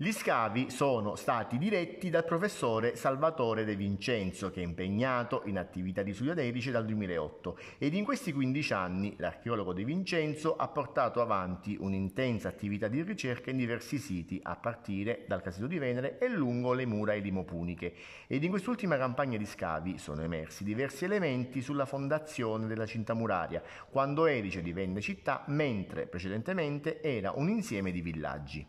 Gli scavi sono stati diretti dal professore Salvatore De Vincenzo, che è impegnato in attività di studio aterice dal 2008 ed in questi 15 anni l'archeologo De Vincenzo ha portato avanti un'intensa attività di ricerca in diversi siti, a partire dal Casino di Venere e lungo le mura elimopuniche. Ed in quest'ultima campagna di scavi sono emersi diversi elementi sulla fondazione della cinta muraria, quando Erice divenne città, mentre precedentemente era un insieme di villaggi.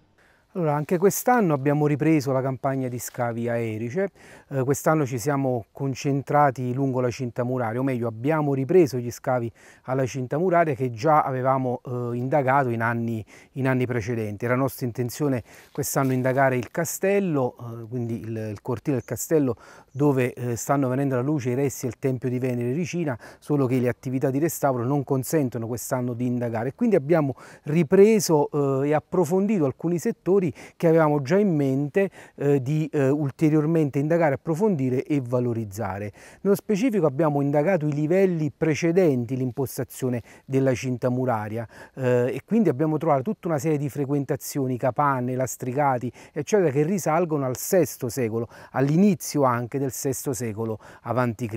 Allora, anche quest'anno abbiamo ripreso la campagna di scavi a Erice, cioè, eh, quest'anno ci siamo concentrati lungo la cinta muraria, o meglio abbiamo ripreso gli scavi alla cinta muraria che già avevamo eh, indagato in anni, in anni, precedenti. Era nostra intenzione quest'anno indagare il castello, eh, quindi il, il, cortile del castello dove eh, stanno venendo alla luce i resti del Tempio di Venere Ricina, solo che le attività di restauro non consentono quest'anno di indagare. Quindi abbiamo ripreso eh, e approfondito alcuni settori valori che avevamo già in mente eh, di eh, ulteriormente indagare, approfondire e valorizzare. Nello specifico abbiamo indagato i livelli precedenti l'impostazione della cinta muraria eh, e quindi abbiamo trovato tutta una serie di frequentazioni, capanne, lastricati eccetera che risalgono al VI secolo, all'inizio anche del VI secolo a.C.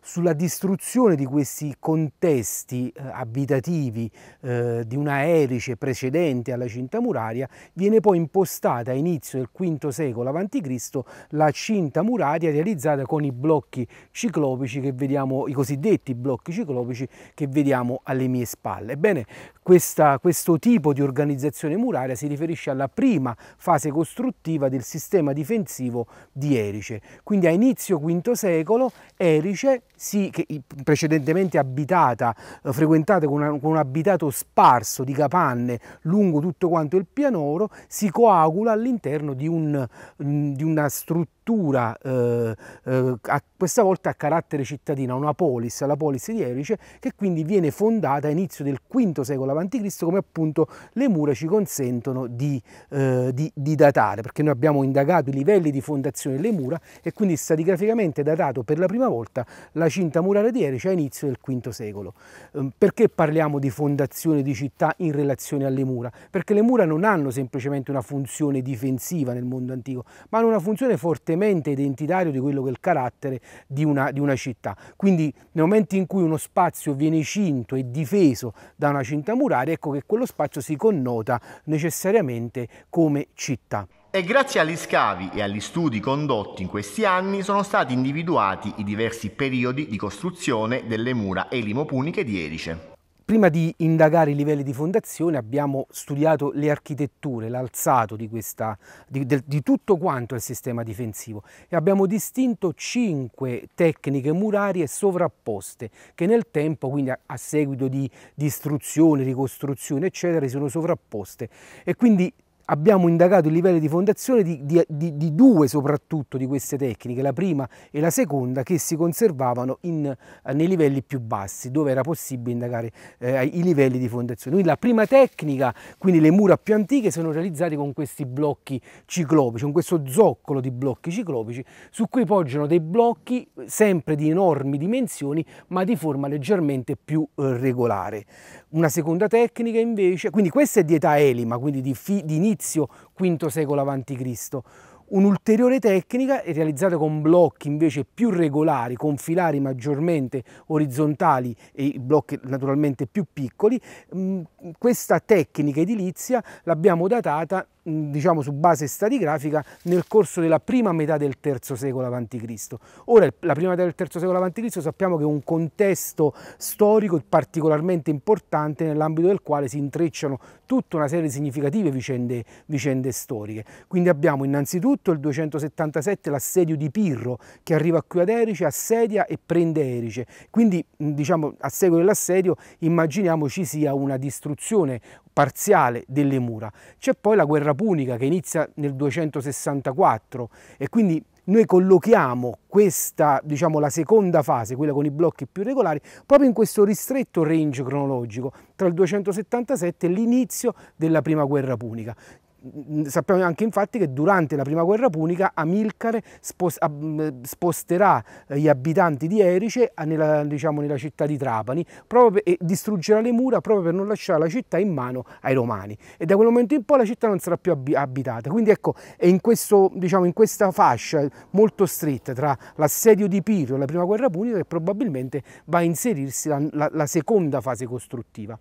Sulla distruzione di questi contesti eh, abitativi eh, di una erice precedente alla cinta muraria viene poi impostata a inizio del V secolo a.C. la cinta muraria realizzata con i blocchi ciclopici che vediamo, i cosiddetti blocchi ciclopici che vediamo alle mie spalle. Ebbene, questa, questo tipo di organizzazione muraria si riferisce alla prima fase costruttiva del sistema difensivo di Erice. Quindi a inizio V secolo Erice, sì, che precedentemente abitata, eh, frequentata con, una, con un abitato sparso di capanne lungo tutto quanto il pianoro, si si coagula all'interno di, un, mm, di, una struttura, eh, eh, a, questa volta a carattere cittadino, una polis, la polis di Erice, che quindi viene fondata a inizio del V secolo a.C., come appunto le mura ci consentono di, eh, di, di datare, perché noi abbiamo indagato i livelli di fondazione delle mura e quindi stratigraficamente datato per la prima volta la cinta murale di Erice a inizio del V secolo. Ehm, perché parliamo di fondazione di città in relazione alle mura? Perché le mura non hanno semplicemente una funzione difensiva nel mondo antico, ma hanno una funzione fortemente identitaria di quello che è il carattere di una, di una città. Quindi nel momento in cui uno spazio viene cinto e difeso da una cinta muraria, ecco che quello spazio si connota necessariamente come città. E grazie agli scavi e agli studi condotti in questi anni sono stati individuati i diversi periodi di costruzione delle mura elimopuniche di Erice. Prima di indagare i livelli di fondazione abbiamo studiato le architetture, l'alzato di, questa, di, di tutto quanto il sistema difensivo e abbiamo distinto cinque tecniche murarie sovrapposte che nel tempo, quindi a, a seguito di distruzione, ricostruzione eccetera, si sono sovrapposte e quindi abbiamo indagato il livello di fondazione di, di, di, di, due soprattutto di queste tecniche, la prima e la seconda, che si conservavano in, eh, nei livelli più bassi, dove era possibile indagare eh, i livelli di fondazione. Quindi la prima tecnica, quindi le mura più antiche, sono realizzate con questi blocchi ciclopici, con questo zoccolo di blocchi ciclopici, su cui poggiano dei blocchi sempre di enormi dimensioni, ma di forma leggermente più eh, regolare. Una seconda tecnica invece, quindi questa è di età elima, quindi di, fi, di inizio inizio V secolo a.C. Un'ulteriore tecnica è realizzata con blocchi invece più regolari, con filari maggiormente orizzontali e blocchi naturalmente più piccoli. Mm, questa tecnica edilizia l'abbiamo datata diciamo su base stratigrafica nel corso della prima metà del III secolo a.C. Ora, la prima metà del III secolo a.C. sappiamo che è un contesto storico particolarmente importante nell'ambito del quale si intrecciano tutta una serie di significative vicende, vicende storiche. Quindi abbiamo innanzitutto il 277 l'assedio di Pirro che arriva qui ad Erice, assedia e prende Erice. Quindi diciamo a seguito dell'assedio immaginiamo ci sia una distruzione parziale delle mura. C'è poi la guerra punica che inizia nel 264 e quindi noi collochiamo questa, diciamo, la seconda fase, quella con i blocchi più regolari, proprio in questo ristretto range cronologico tra il 277 e l'inizio della prima guerra punica. Sappiamo anche infatti che durante la prima guerra punica Amilcare sposterà eh, gli abitanti di Erice eh, nella, diciamo, nella città di Trapani per, e distruggerà le mura proprio per non lasciare la città in mano ai romani e da quel momento in poi la città non sarà più abitata. Quindi ecco, è in, questo, diciamo, in questa fascia molto stretta tra l'assedio di Pirro e la prima guerra punica che probabilmente va a inserirsi la, la, la seconda fase costruttiva.